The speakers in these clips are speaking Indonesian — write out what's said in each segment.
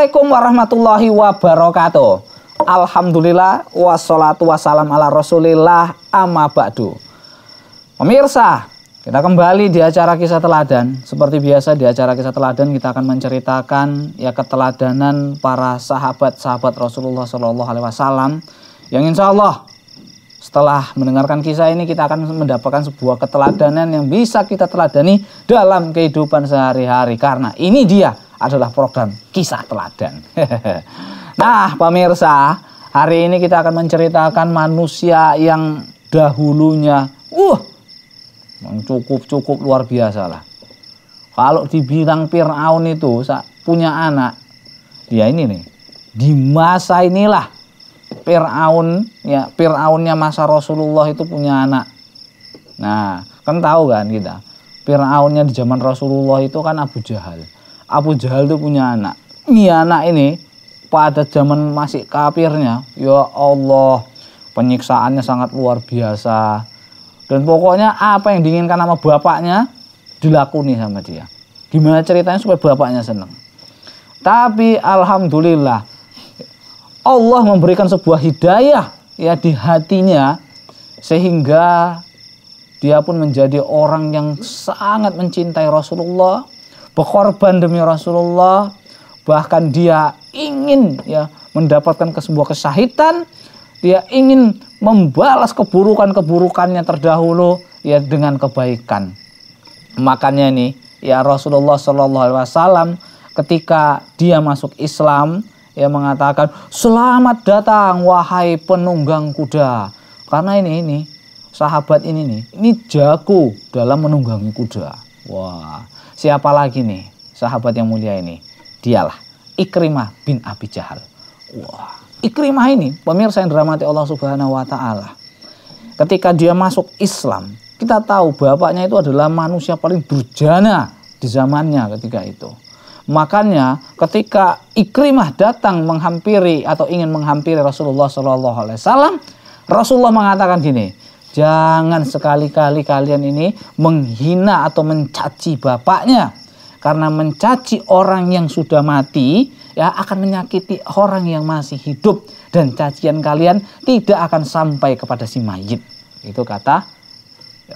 Assalamualaikum warahmatullahi wabarakatuh. Alhamdulillah wassalatu wassalam ala Rasulillah amma ba'du. Pemirsa, kita kembali di acara kisah teladan. Seperti biasa di acara kisah teladan kita akan menceritakan ya keteladanan para sahabat-sahabat Rasulullah s.a.w alaihi wasallam yang insya Allah setelah mendengarkan kisah ini kita akan mendapatkan sebuah keteladanan yang bisa kita teladani dalam kehidupan sehari-hari karena ini dia adalah program kisah teladan. nah, pemirsa, hari ini kita akan menceritakan manusia yang dahulunya, uh, cukup-cukup luar biasa lah. Kalau dibilang Fir'aun itu punya anak, ya ini nih, di masa inilah Fir'aun ya Fir'aunnya masa Rasulullah itu punya anak. Nah, kan tahu kan kita. Fir'aunnya di zaman Rasulullah itu kan Abu Jahal. Abu Jahal itu punya anak. Ini anak ini pada zaman masih kafirnya, ya Allah, penyiksaannya sangat luar biasa. Dan pokoknya apa yang diinginkan sama bapaknya dilakoni sama dia. Gimana ceritanya supaya bapaknya senang. Tapi alhamdulillah Allah memberikan sebuah hidayah ya di hatinya sehingga dia pun menjadi orang yang sangat mencintai Rasulullah berkorban demi Rasulullah bahkan dia ingin ya mendapatkan sebuah kesahitan dia ingin membalas keburukan-keburukannya terdahulu ya dengan kebaikan makanya nih ya Rasulullah Shallallahu Alaihi Wasallam ketika dia masuk Islam ya mengatakan selamat datang wahai penunggang kuda karena ini ini sahabat ini nih ini jago dalam menunggangi kuda wah Siapa lagi nih sahabat yang mulia ini? Dialah Ikrimah bin Abi Jahal. Wah, Ikrimah ini pemirsa yang dirahmati Allah Subhanahu wa taala. Ketika dia masuk Islam, kita tahu bapaknya itu adalah manusia paling berjana di zamannya ketika itu. Makanya ketika Ikrimah datang menghampiri atau ingin menghampiri Rasulullah Shallallahu Alaihi Wasallam, Rasulullah mengatakan gini, Jangan sekali-kali kalian ini menghina atau mencaci bapaknya. Karena mencaci orang yang sudah mati ya akan menyakiti orang yang masih hidup dan cacian kalian tidak akan sampai kepada si mayit. Itu kata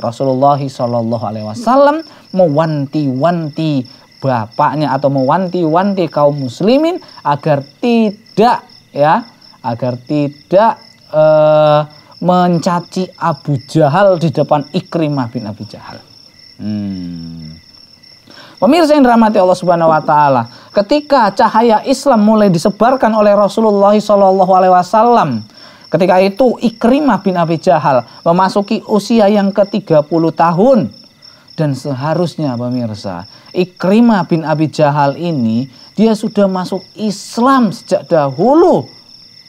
Rasulullah Shallallahu Alaihi Wasallam mewanti-wanti bapaknya atau mewanti-wanti kaum muslimin agar tidak ya agar tidak eh, mencaci Abu Jahal di depan Ikrimah bin Abi Jahal. Hmm. Pemirsa yang dirahmati Allah Subhanahu wa taala, ketika cahaya Islam mulai disebarkan oleh Rasulullah Shallallahu alaihi wasallam, ketika itu Ikrimah bin Abi Jahal memasuki usia yang ke-30 tahun. Dan seharusnya pemirsa, Ikrimah bin Abi Jahal ini dia sudah masuk Islam sejak dahulu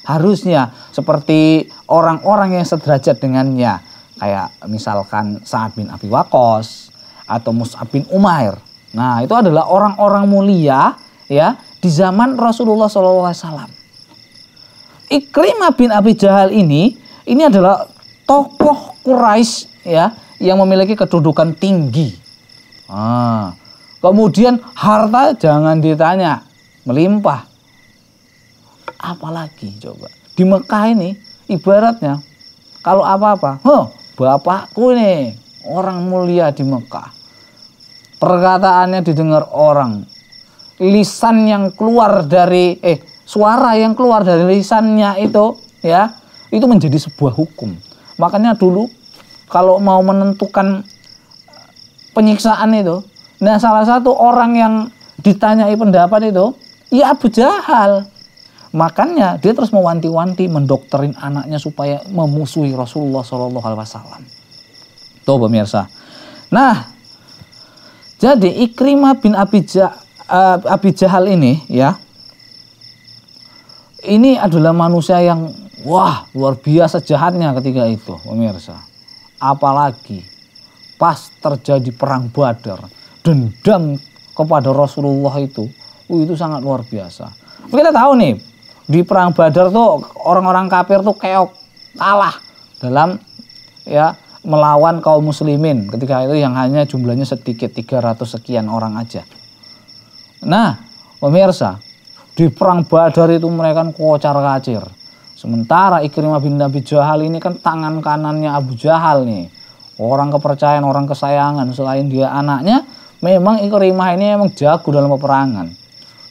harusnya seperti orang-orang yang sederajat dengannya kayak misalkan Sa'ad bin Abi Waqqas atau Mus'ab bin Umair. Nah, itu adalah orang-orang mulia ya di zaman Rasulullah SAW. Ikrimah bin Abi Jahal ini ini adalah tokoh Quraisy ya yang memiliki kedudukan tinggi. Ah. Kemudian harta jangan ditanya, melimpah apalagi coba. Di Mekah ini ibaratnya kalau apa-apa, huh, bapakku ini orang mulia di Mekah. Perkataannya didengar orang. Lisan yang keluar dari eh suara yang keluar dari lisannya itu ya, itu menjadi sebuah hukum. Makanya dulu kalau mau menentukan eh, penyiksaan itu. Nah, salah satu orang yang ditanyai pendapat itu, ya Abu Jahal. Makanya dia terus mewanti-wanti mendokterin anaknya supaya memusuhi Rasulullah Shallallahu Alaihi Wasallam. Tuh pemirsa. Nah, jadi Ikrimah bin Abi, ja, eh, Abi Jahal ini ya, ini adalah manusia yang wah luar biasa jahatnya ketika itu pemirsa. Apalagi pas terjadi perang Badar, dendam kepada Rasulullah itu, itu sangat luar biasa. Kita tahu nih di perang Badar tuh orang-orang kafir tuh keok kalah dalam ya melawan kaum muslimin ketika itu yang hanya jumlahnya sedikit 300 sekian orang aja. Nah, pemirsa, di perang Badar itu mereka kan kocar kacir. Sementara Ikrimah bin Abi Jahal ini kan tangan kanannya Abu Jahal nih. Orang kepercayaan, orang kesayangan selain dia anaknya, memang Ikrimah ini emang jago dalam peperangan.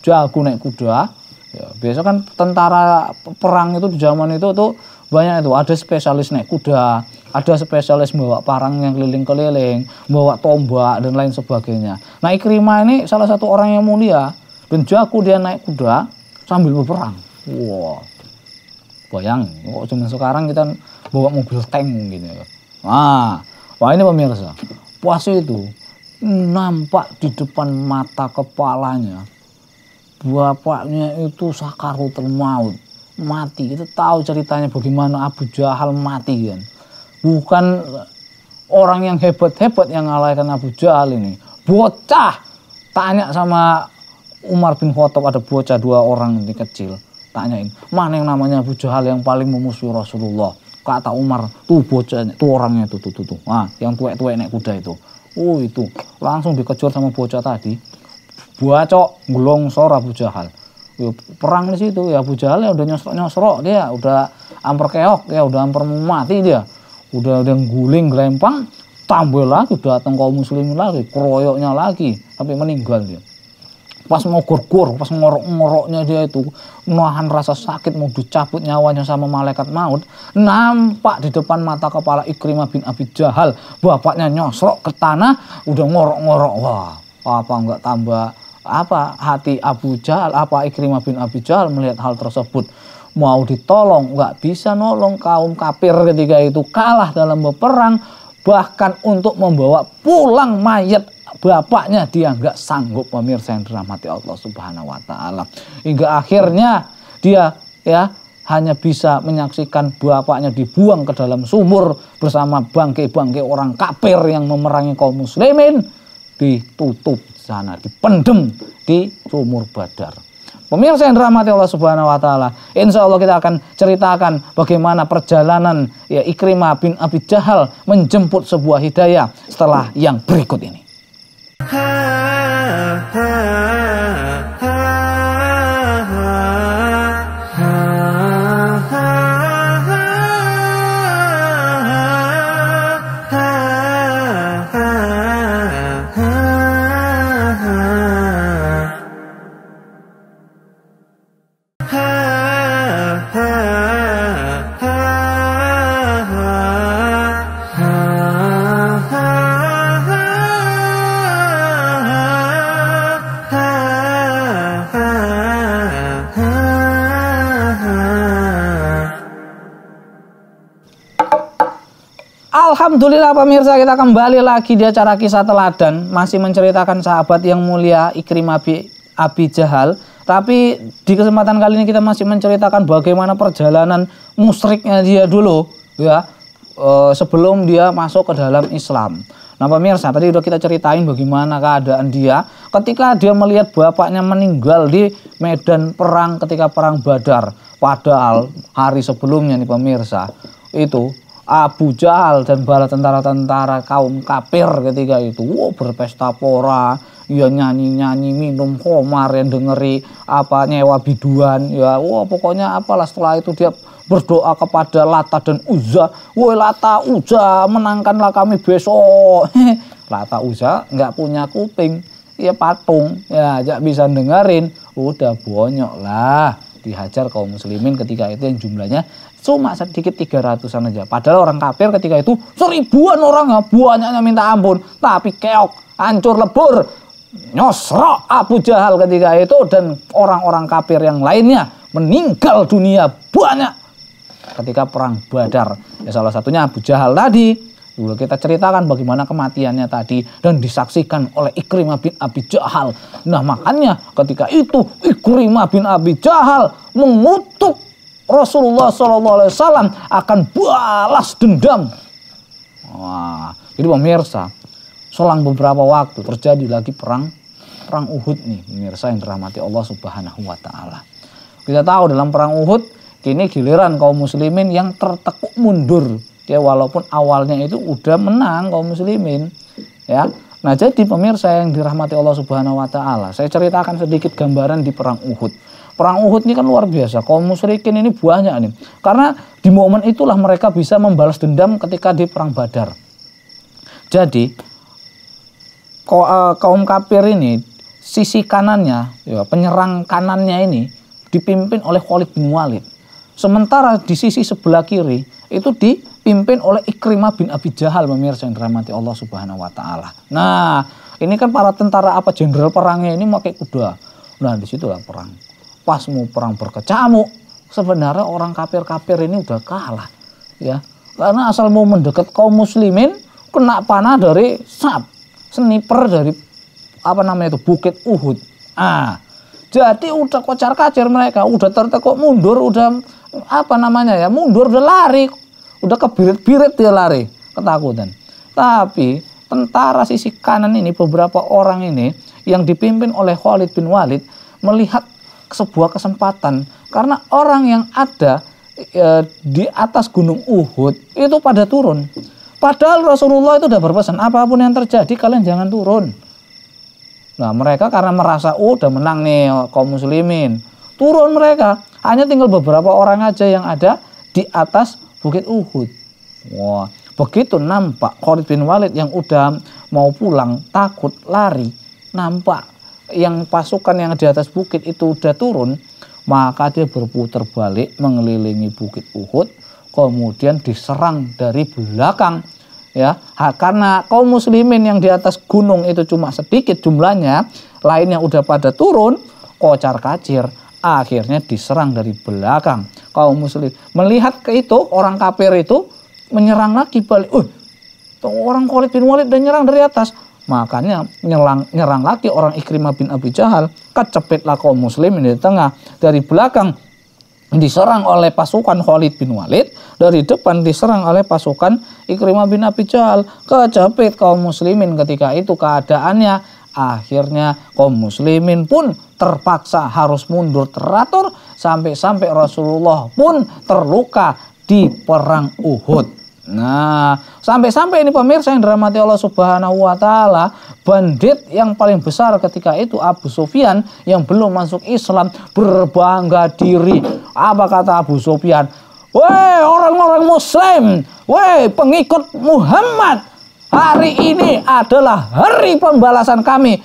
Jago naik kuda, Ya, biasa kan tentara perang itu di zaman itu tuh banyak itu ada spesialis naik kuda, ada spesialis bawa parang yang keliling-keliling, bawa tombak dan lain sebagainya. Nah Ikrimah ini salah satu orang yang mulia dan jago dia naik kuda sambil berperang. Wow, bayang, kok zaman sekarang kita bawa mobil tank gitu. Wah, ya. wah ini pemirsa, puasa itu nampak di depan mata kepalanya bapaknya itu Sakarul maut mati kita tahu ceritanya bagaimana Abu Jahal mati kan bukan orang yang hebat-hebat yang ngalahkan Abu Jahal ini bocah tanya sama Umar bin Khattab ada bocah dua orang ini kecil tanyain mana yang namanya Abu Jahal yang paling memusuhi Rasulullah kata Umar tuh bocahnya tuh orangnya tuh tuh tuh, tuh. Nah, yang tua-tua naik kuda itu oh itu langsung dikejar sama bocah tadi buacok gulung sorak Abu Jahal ya, perang di situ ya Abu Jahal ya udah nyosrok-nyosrok dia udah amper keok ya udah amper mati dia udah udah guling gelempang tambah lagi datang kaum muslimin lagi keroyoknya lagi tapi meninggal dia pas mau gurgur, pas ngorok-ngoroknya dia itu menahan rasa sakit mau dicabut nyawanya sama malaikat maut nampak di depan mata kepala Ikrimah bin Abi Jahal bapaknya nyosrok ke tanah udah ngorok-ngorok wah apa enggak tambah apa hati Abu Jahal, apa Ikrimah bin Abu Jahal melihat hal tersebut mau ditolong nggak bisa nolong kaum kafir ketika itu kalah dalam berperang bahkan untuk membawa pulang mayat bapaknya dia nggak sanggup pemirsa yang dirahmati Allah Subhanahu wa taala hingga akhirnya dia ya hanya bisa menyaksikan bapaknya dibuang ke dalam sumur bersama bangke-bangke orang kafir yang memerangi kaum muslimin ditutup sana, dipendem di sumur Badar. Pemirsa yang dirahmati Allah Subhanahu wa taala, insya Allah kita akan ceritakan bagaimana perjalanan ya Ikrimah bin Abi Jahal menjemput sebuah hidayah setelah yang berikut ini. Hai. Alhamdulillah pemirsa kita kembali lagi di acara kisah teladan masih menceritakan sahabat yang mulia Ikrim Abi Abi Jahal tapi di kesempatan kali ini kita masih menceritakan bagaimana perjalanan musriknya dia dulu ya e, sebelum dia masuk ke dalam Islam. Nah pemirsa tadi udah kita ceritain bagaimana keadaan dia ketika dia melihat bapaknya meninggal di medan perang ketika perang Badar padahal hari sebelumnya nih pemirsa itu Abu Jahal dan bala tentara-tentara kaum kafir ketika itu wow, berpesta pora ya nyanyi-nyanyi minum komar yang dengeri apa nyewa biduan ya wow, pokoknya apalah setelah itu dia berdoa kepada Lata dan Uzza woi Lata Uzza menangkanlah kami besok Lata Uzza nggak punya kuping ya patung ya nggak bisa dengerin udah bonyok lah dihajar kaum muslimin ketika itu yang jumlahnya cuma sedikit tiga ratusan aja. Padahal orang kafir ketika itu seribuan orang ya, banyaknya minta ampun, tapi keok, hancur lebur, nyosro Abu Jahal ketika itu dan orang-orang kafir yang lainnya meninggal dunia banyak ketika perang Badar. Ya salah satunya Abu Jahal tadi. Dulu kita ceritakan bagaimana kematiannya tadi dan disaksikan oleh Ikrimah bin Abi Jahal. Nah makanya ketika itu Ikrimah bin Abi Jahal mengutuk Rasulullah SAW akan balas dendam. Wah, jadi pemirsa, selang beberapa waktu terjadi lagi perang perang Uhud nih, pemirsa yang dirahmati Allah Subhanahu wa taala. Kita tahu dalam perang Uhud kini giliran kaum muslimin yang tertekuk mundur. Ya walaupun awalnya itu udah menang kaum muslimin, ya. Nah, jadi pemirsa yang dirahmati Allah Subhanahu wa taala, saya ceritakan sedikit gambaran di perang Uhud. Perang Uhud ini kan luar biasa. Kaum musyrikin ini banyak nih. Karena di momen itulah mereka bisa membalas dendam ketika di perang Badar. Jadi eh, kaum kafir ini sisi kanannya, ya, penyerang kanannya ini dipimpin oleh Khalid bin Walid. Sementara di sisi sebelah kiri itu dipimpin oleh Ikrimah bin Abi Jahal pemirsa yang dirahmati Allah Subhanahu wa taala. Nah, ini kan para tentara apa jenderal perangnya ini pakai kuda. Nah, disitulah perang pas mau perang berkecamuk sebenarnya orang kafir-kafir ini udah kalah ya karena asal mau mendekat kaum muslimin kena panah dari sap sniper dari apa namanya itu bukit Uhud ah jadi udah kocar kacir mereka udah tertekuk mundur udah apa namanya ya mundur udah lari udah kebirit-birit dia lari ketakutan tapi tentara sisi kanan ini beberapa orang ini yang dipimpin oleh Khalid bin Walid melihat sebuah kesempatan karena orang yang ada e, di atas gunung Uhud itu pada turun. Padahal Rasulullah itu sudah berpesan apapun yang terjadi kalian jangan turun. Nah mereka karena merasa oh, udah menang nih oh, kaum muslimin turun mereka hanya tinggal beberapa orang aja yang ada di atas bukit Uhud. Wah begitu nampak Khalid bin Walid yang udah mau pulang takut lari nampak yang pasukan yang di atas bukit itu udah turun, maka dia berputar balik mengelilingi bukit Uhud, kemudian diserang dari belakang. Ya, karena kaum muslimin yang di atas gunung itu cuma sedikit jumlahnya, lain yang udah pada turun, kocar kacir, akhirnya diserang dari belakang. Kaum muslim melihat ke itu orang kafir itu menyerang lagi balik. Uh, orang Khalid bin Walid dan nyerang dari atas Makanya nyerang, nyerang lagi orang Ikrimah bin Abi Jahal, kecepitlah kaum muslimin di tengah, dari belakang diserang oleh pasukan Khalid bin Walid, dari depan diserang oleh pasukan Ikrimah bin Abi Jahal. Kecepit kaum muslimin ketika itu keadaannya, akhirnya kaum muslimin pun terpaksa harus mundur teratur sampai-sampai Rasulullah pun terluka di perang Uhud. Nah, sampai-sampai ini pemirsa yang dirahmati Allah Subhanahu wa taala, bandit yang paling besar ketika itu Abu Sufyan yang belum masuk Islam berbangga diri. Apa kata Abu Sufyan? Weh orang-orang muslim, weh pengikut Muhammad, hari ini adalah hari pembalasan kami.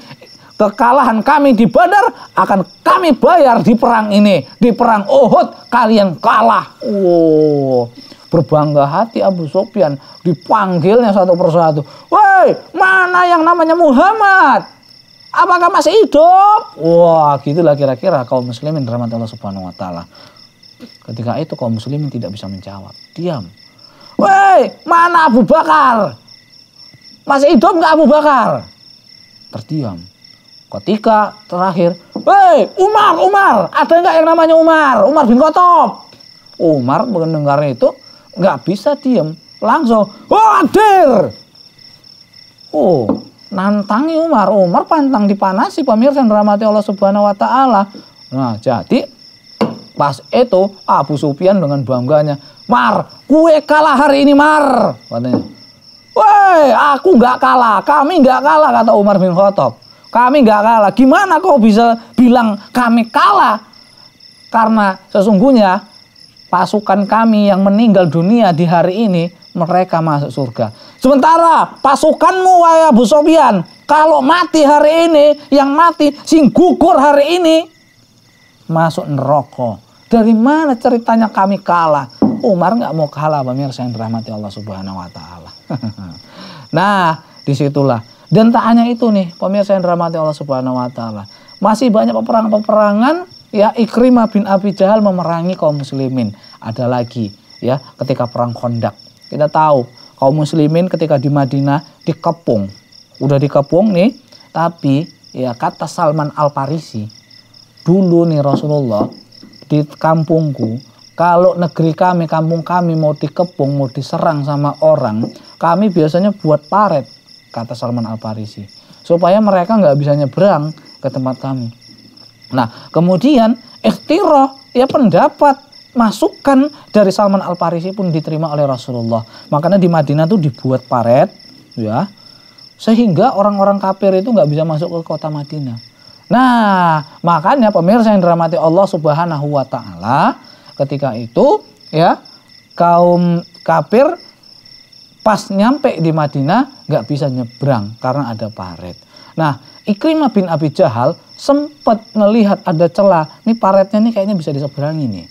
Kekalahan kami di Badar akan kami bayar di perang ini, di perang Uhud kalian kalah." Wow berbangga hati Abu Sofyan dipanggilnya satu persatu. Woi, mana yang namanya Muhammad? Apakah masih hidup? Wah, gitulah kira-kira kaum muslimin rahmat Allah Subhanahu wa taala. Ketika itu kaum muslimin tidak bisa menjawab, diam. Woi, mana Abu Bakar? Masih hidup nggak Abu Bakar? Terdiam. Ketika terakhir, woi Umar, Umar, ada nggak yang namanya Umar? Umar bin Khattab. Umar mendengar itu nggak bisa diem langsung oh hadir oh nantangi Umar Umar pantang dipanasi pemirsa yang dirahmati Allah Subhanahu Wa Taala nah jadi pas itu Abu Sufyan dengan bangganya Mar kue kalah hari ini Mar katanya Woi, aku nggak kalah, kami nggak kalah kata Umar bin Khattab. Kami nggak kalah. Gimana kau bisa bilang kami kalah? Karena sesungguhnya pasukan kami yang meninggal dunia di hari ini, mereka masuk surga. Sementara pasukanmu, wahai Abu Sofyan, kalau mati hari ini, yang mati, sing gugur hari ini, masuk neraka. Dari mana ceritanya kami kalah? Umar nggak mau kalah, pemirsa yang dirahmati Allah Subhanahu wa Ta'ala. nah, disitulah. Dan tak hanya itu nih, pemirsa yang dirahmati Allah Subhanahu wa Ta'ala. Masih banyak peperangan-peperangan ya Ikrimah bin Abi Jahal memerangi kaum muslimin. Ada lagi ya ketika perang Kondak. Kita tahu kaum muslimin ketika di Madinah dikepung. Udah dikepung nih, tapi ya kata Salman Al-Farisi, dulu nih Rasulullah di kampungku kalau negeri kami, kampung kami mau dikepung, mau diserang sama orang, kami biasanya buat paret, kata Salman Al-Farisi. Supaya mereka nggak bisa nyebrang ke tempat kami. Nah, kemudian ikhtiroh, ya pendapat masukan dari Salman Al Farisi pun diterima oleh Rasulullah. Makanya di Madinah tuh dibuat paret ya sehingga orang-orang kafir itu nggak bisa masuk ke kota Madinah. Nah, makanya pemirsa yang dirahmati Allah Subhanahu wa taala, ketika itu ya kaum kafir pas nyampe di Madinah nggak bisa nyebrang karena ada paret. Nah, Ikrimah bin Abi Jahal sempat melihat ada celah, nih paretnya nih kayaknya bisa diseberangi nih.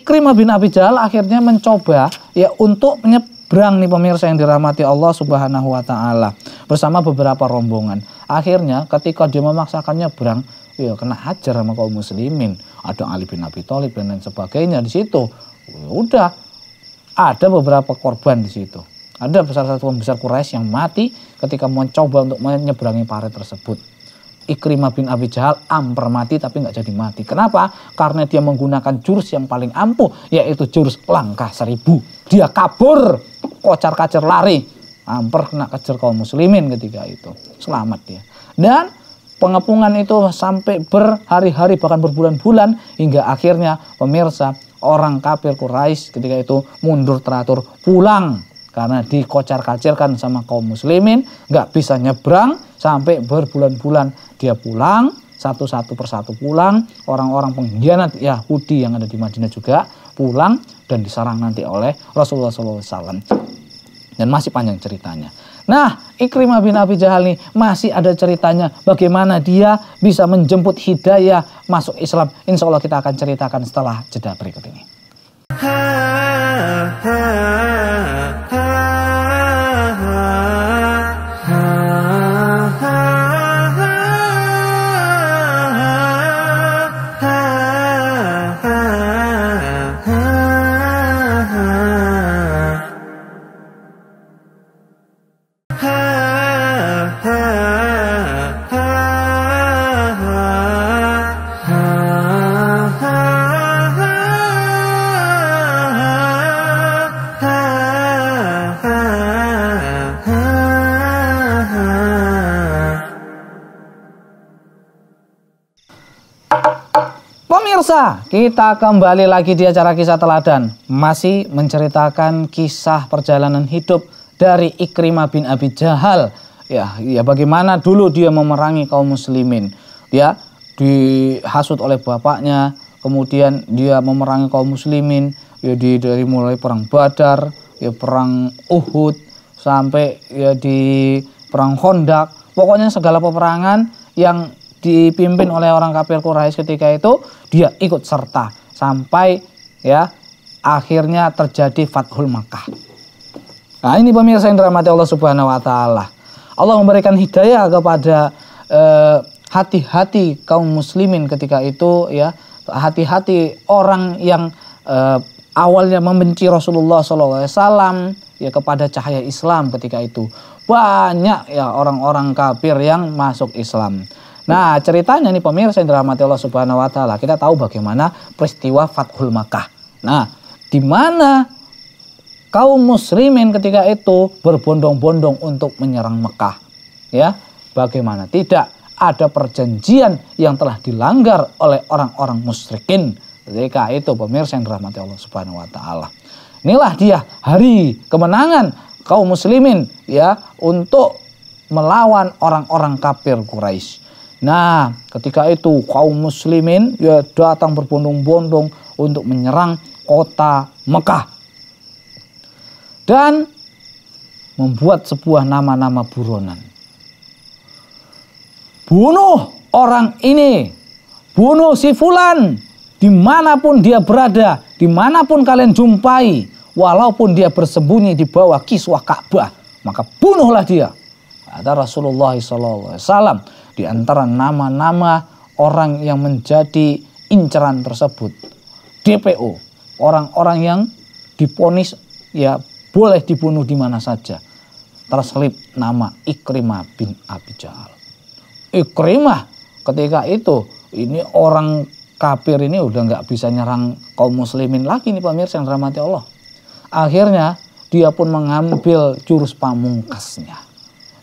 Ikrimah bin Abi Jahal akhirnya mencoba ya untuk menyeberang nih pemirsa yang dirahmati Allah Subhanahu wa taala bersama beberapa rombongan. Akhirnya ketika dia memaksakannya berang, ya kena hajar sama kaum muslimin. Ada Ali bin Abi Thalib dan lain sebagainya di situ. Ya udah ada beberapa korban di situ. Ada besar-besar pembesar Quraisy yang mati ketika mencoba untuk menyeberangi parit tersebut. Ikrimah bin Abi Jahal amper mati tapi nggak jadi mati. Kenapa? Karena dia menggunakan jurus yang paling ampuh yaitu jurus langkah seribu. Dia kabur, kocar-kacir lari. Amper kena kejar kaum muslimin ketika itu. Selamat dia. Dan pengepungan itu sampai berhari-hari bahkan berbulan-bulan hingga akhirnya pemirsa orang kafir Quraisy ketika itu mundur teratur pulang karena dikocar-kacirkan sama kaum muslimin, nggak bisa nyebrang sampai berbulan-bulan dia pulang satu-satu persatu pulang orang-orang pengkhianat Yahudi yang ada di Madinah juga pulang dan diserang nanti oleh Rasulullah SAW dan masih panjang ceritanya. Nah, Ikrimah bin Abi Jahal nih masih ada ceritanya bagaimana dia bisa menjemput hidayah masuk Islam. Insya Allah kita akan ceritakan setelah jeda berikut ini. Ha, ha. kita kembali lagi di acara kisah teladan. Masih menceritakan kisah perjalanan hidup dari Ikrimah bin Abi Jahal. Ya, ya bagaimana dulu dia memerangi kaum muslimin. ya dihasut oleh bapaknya, kemudian dia memerangi kaum muslimin. Ya di, dari mulai perang Badar, ya perang Uhud sampai ya di perang Hondak. Pokoknya segala peperangan yang dipimpin oleh orang kafir Quraisy ketika itu dia ikut serta sampai ya akhirnya terjadi Fathul Makkah. Nah, ini pemirsa yang dirahmati Allah Subhanahu wa taala. Allah memberikan hidayah kepada eh, hati-hati eh, kaum muslimin ketika itu ya, hati-hati orang yang eh, awalnya membenci Rasulullah SAW ya kepada cahaya Islam ketika itu. Banyak ya orang-orang kafir yang masuk Islam. Nah, ceritanya nih pemirsa yang dirahmati Allah Subhanahu wa taala, kita tahu bagaimana peristiwa Fathul Makkah. Nah, di mana kaum muslimin ketika itu berbondong-bondong untuk menyerang Mekah. Ya, bagaimana tidak ada perjanjian yang telah dilanggar oleh orang-orang musyrikin ketika itu pemirsa yang dirahmati Allah Subhanahu wa taala. Inilah dia hari kemenangan kaum muslimin ya untuk melawan orang-orang kafir Quraisy. Nah, ketika itu kaum muslimin ya datang berbondong-bondong untuk menyerang kota Mekah. Dan membuat sebuah nama-nama buronan. Bunuh orang ini. Bunuh si fulan. Dimanapun dia berada. Dimanapun kalian jumpai. Walaupun dia bersembunyi di bawah kiswah Ka'bah. Maka bunuhlah dia. Ada Rasulullah SAW di antara nama-nama orang yang menjadi inceran tersebut. DPO, orang-orang yang diponis ya boleh dibunuh di mana saja. Terselip nama Ikrimah bin Abi Jahal. Ikrimah ketika itu ini orang kafir ini udah nggak bisa nyerang kaum muslimin lagi nih pemirsa yang dirahmati Allah. Akhirnya dia pun mengambil jurus pamungkasnya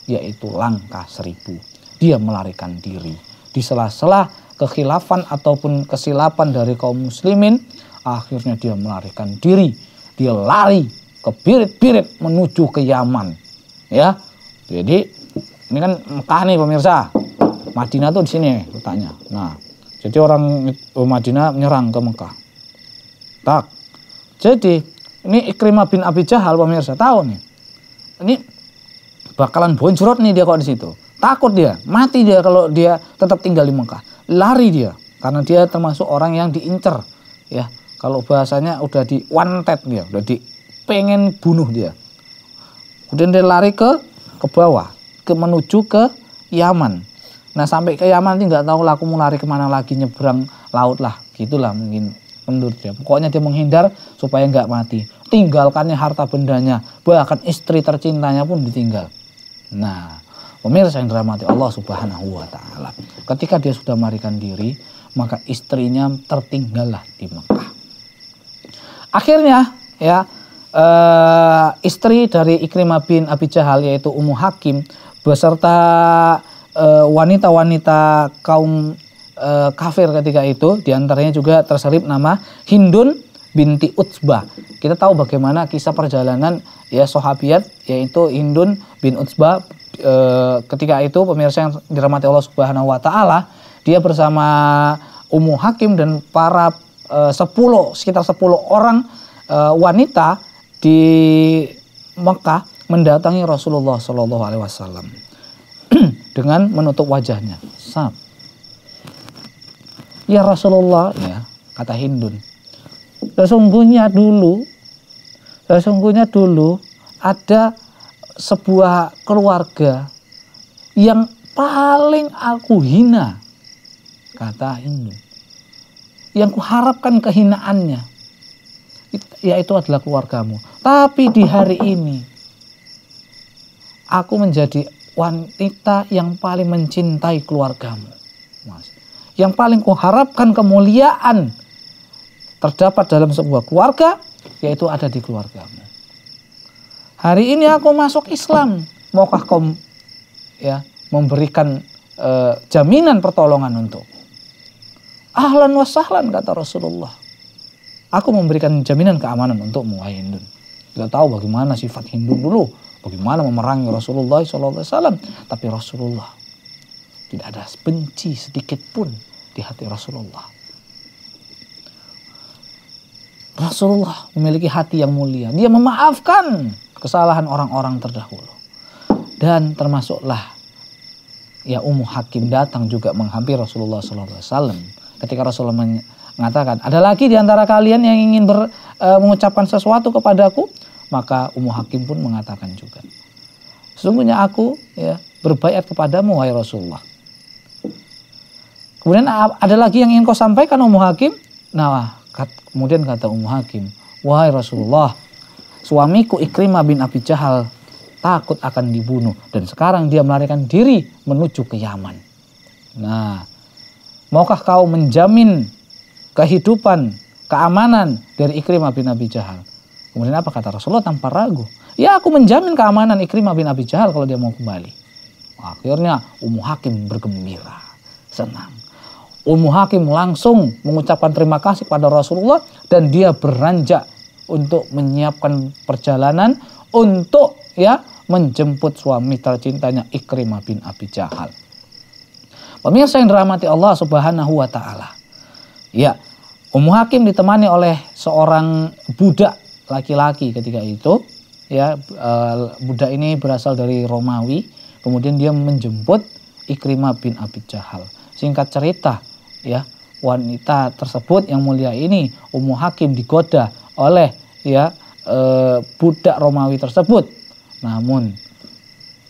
yaitu langkah seribu dia melarikan diri. Di sela-sela kekhilafan ataupun kesilapan dari kaum muslimin, akhirnya dia melarikan diri. Dia lari ke birit-birit menuju ke Yaman. Ya. Jadi ini kan Mekah nih pemirsa. Madinah tuh di sini tanya. Nah, jadi orang Madinah menyerang ke Mekah. Tak. Jadi ini Ikrimah bin Abi Jahal pemirsa tahu nih. Ini bakalan boncrot nih dia kok di situ. Takut dia, mati dia kalau dia tetap tinggal di Mekah. Lari dia karena dia termasuk orang yang diincer ya. Kalau bahasanya udah di wanted dia, udah di pengen bunuh dia. Kemudian dia lari ke ke bawah, ke menuju ke Yaman. Nah sampai ke Yaman nanti nggak tahu laku mau lari kemana lagi nyebrang laut lah, gitulah mungkin menurut dia. Pokoknya dia menghindar supaya nggak mati. Tinggalkannya harta bendanya, bahkan istri tercintanya pun ditinggal. Nah, Pemirsa yang dirahmati Allah Subhanahu wa taala. Ketika dia sudah marikan diri, maka istrinya tertinggallah di Mekah. Akhirnya ya uh, istri dari Ikrimah bin Abi Jahal yaitu Ummu Hakim beserta eh, wanita-wanita uh, kaum uh, kafir ketika itu diantaranya juga terserip nama Hindun binti Utsbah. Kita tahu bagaimana kisah perjalanan ya sahabiat yaitu Hindun bin Utsbah e, ketika itu pemirsa yang dirahmati Allah Subhanahu wa taala, dia bersama Ummu Hakim dan para eh, sepuluh sekitar 10 orang e, wanita di Mekah mendatangi Rasulullah Shallallahu alaihi wasallam dengan menutup wajahnya. Sab. Ya Rasulullah, ya, kata Hindun. Sesungguhnya dulu sesungguhnya dulu ada sebuah keluarga yang paling aku hina, kata ini Yang kuharapkan kehinaannya, yaitu adalah keluargamu. Tapi di hari ini, aku menjadi wanita yang paling mencintai keluargamu. Mas. Yang paling kuharapkan kemuliaan terdapat dalam sebuah keluarga, yaitu ada di keluargamu hari ini aku masuk Islam maukah kau ya memberikan e, jaminan pertolongan untuk ahlan wasahlan kata Rasulullah aku memberikan jaminan keamanan untuk wahai Hindun kita tahu bagaimana sifat Hindu dulu bagaimana memerangi Rasulullah SAW tapi Rasulullah tidak ada benci sedikit pun di hati Rasulullah Rasulullah memiliki hati yang mulia. Dia memaafkan kesalahan orang-orang terdahulu. Dan termasuklah ya Ummu Hakim datang juga menghampiri Rasulullah SAW ketika Rasulullah mengatakan ada lagi di antara kalian yang ingin ber, e, mengucapkan sesuatu kepadaku maka Ummu Hakim pun mengatakan juga sesungguhnya aku ya berbaiat kepadamu wahai Rasulullah kemudian ada lagi yang ingin kau sampaikan Ummu Hakim nah kemudian kata Ummu Hakim wahai Rasulullah Suamiku Ikrimah bin Abi Jahal takut akan dibunuh dan sekarang dia melarikan diri menuju ke Yaman. Nah, maukah kau menjamin kehidupan, keamanan dari Ikrimah bin Abi Jahal? Kemudian apa kata Rasulullah tanpa ragu? Ya aku menjamin keamanan Ikrimah bin Abi Jahal kalau dia mau kembali. Akhirnya Ummu Hakim bergembira, senang. Ummu Hakim langsung mengucapkan terima kasih kepada Rasulullah dan dia beranjak untuk menyiapkan perjalanan untuk ya menjemput suami tercintanya Ikrimah bin Abi Jahal. Pemirsa yang dirahmati Allah Subhanahu wa taala. Ya, Ummu Hakim ditemani oleh seorang budak laki-laki ketika itu, ya e, budak ini berasal dari Romawi, kemudian dia menjemput Ikrimah bin Abi Jahal. Singkat cerita, ya, wanita tersebut yang mulia ini Ummu Hakim digoda oleh ya e, budak Romawi tersebut. Namun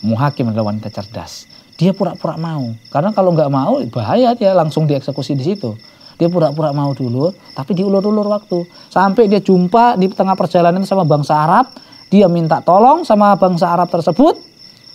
muhakim adalah wanita cerdas. Dia pura-pura mau. Karena kalau nggak mau bahaya dia langsung dieksekusi di situ. Dia pura-pura mau dulu, tapi diulur-ulur waktu. Sampai dia jumpa di tengah perjalanan sama bangsa Arab, dia minta tolong sama bangsa Arab tersebut.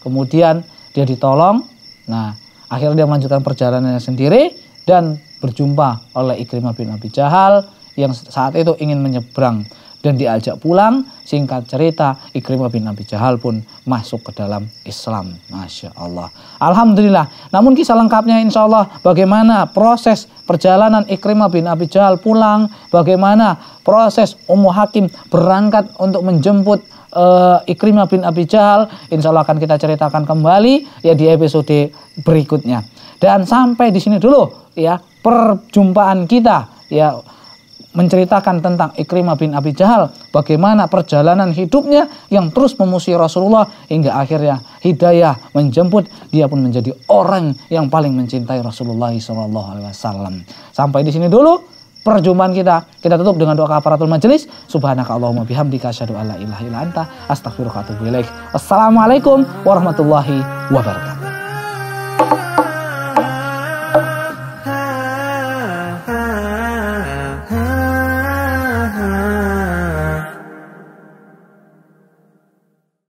Kemudian dia ditolong. Nah, akhirnya dia melanjutkan perjalanannya sendiri dan berjumpa oleh Ikrimah bin Abi Jahal yang saat itu ingin menyeberang dan diajak pulang. Singkat cerita, Ikrimah bin Abi Jahal pun masuk ke dalam Islam. Masya Allah. Alhamdulillah. Namun kisah lengkapnya insya Allah bagaimana proses perjalanan Ikrimah bin Abi Jahal pulang, bagaimana proses Ummu Hakim berangkat untuk menjemput uh, Ikrimah bin Abi Jahal. Insya Allah akan kita ceritakan kembali ya di episode berikutnya. Dan sampai di sini dulu ya perjumpaan kita ya menceritakan tentang Ikrimah bin Abi Jahal, bagaimana perjalanan hidupnya yang terus memusuhi Rasulullah hingga akhirnya hidayah menjemput dia pun menjadi orang yang paling mencintai Rasulullah Shallallahu Alaihi Wasallam Sampai di sini dulu perjumpaan kita. Kita tutup dengan doa kafaratul majelis. Subhanaka Allahumma bihamdika asyhadu an la ilaha illa anta wa atubu Wassalamualaikum warahmatullahi wabarakatuh.